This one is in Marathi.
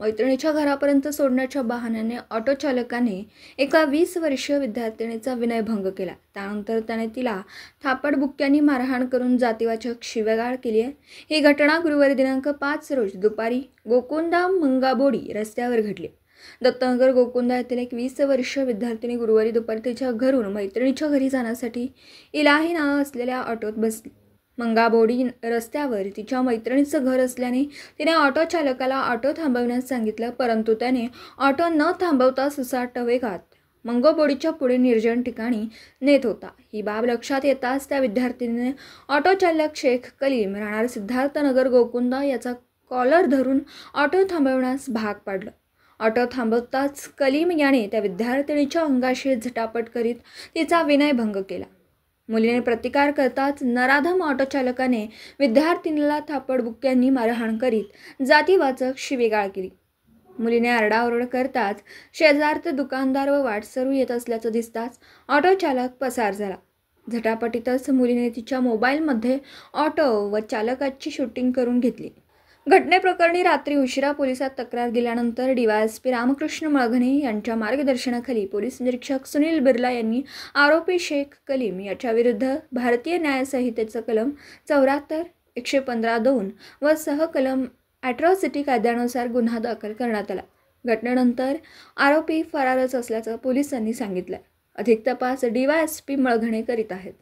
मैत्रिणीच्या घरापर्यंत सोडण्याच्या बहाण्याने ऑटो चालकाने एका वीस वर्षीय विद्यार्थिनीचा विनयभंग केला त्यानंतर त्याने तिला थापडबुक्क्यांनी मारहाण करून जातीवाचक शिवेगाळ केली आहे ही घटना गुरुवारी दिनांक पाच रोज दुपारी गोकुंदा मंगाबोडी रस्त्यावर घडली दत्तनगर गोकुंदा येथील एक वीस वर्षीय विद्यार्थिनी गुरुवारी दुपारी तिच्या घरून मैत्रिणीच्या घरी जाण्यासाठी इलाही नाव असलेल्या ऑटोत बसली मंगाबोडी रस्त्यावर तिच्या मैत्रिणीचं घर असल्याने तिने ऑटो चालकाला ऑटो थांबवण्यास सांगितलं परंतु त्याने ऑटो न थांबवता सुसाट वेगात मंगोबोडीच्या पुढे निर्जन ठिकाणी नेत होता ही बाब लक्षात येताच त्या विद्यार्थिनीने ऑटो चालक शेख कलीम राहणार सिद्धार्थनगर गोकुंदा याचा कॉलर धरून ऑटो थांबवण्यास भाग पाडलं ऑटो थांबवताच कलीम याने त्या विद्यार्थिनीच्या अंगाशी झटापट करीत तिचा विनयभंग केला मुलीने प्रतिकार करताच नराधम ऑटोचालकाने विद्यार्थिनीला थापडबुक्क्यांनी मारहाण करीत जातीवाचक शिवेगाळ केली मुलीने आरडाओरड करताच शेजारत दुकानदार व वाटसरू येत असल्याचं दिसताच ऑटोचालक पसार झाला झटापटीतच मुलीने तिच्या मोबाईलमध्ये ऑटो व चालकाची शूटिंग करून घेतली घटनेप्रकरणी रात्री उशिरा पोलिसात तक्रार दिल्यानंतर डीवायएसपी रामकृष्ण मळघने यांच्या मार्गदर्शनाखाली पोलीस निरीक्षक सुनील बिर्ला यांनी आरोपी शेख कलीम याच्याविरुद्ध भारतीय न्यायसंहितेचं कलम चौऱ्याहत्तर एकशे पंधरा दोन व सहकलम ॲट्रॉसिटी कायद्यानुसार गुन्हा दाखल करण्यात आला घटनेनंतर आरोपी फरारच असल्याचं पोलिसांनी सांगितलं अधिक तपास D Y S P Malghane करीत आहेत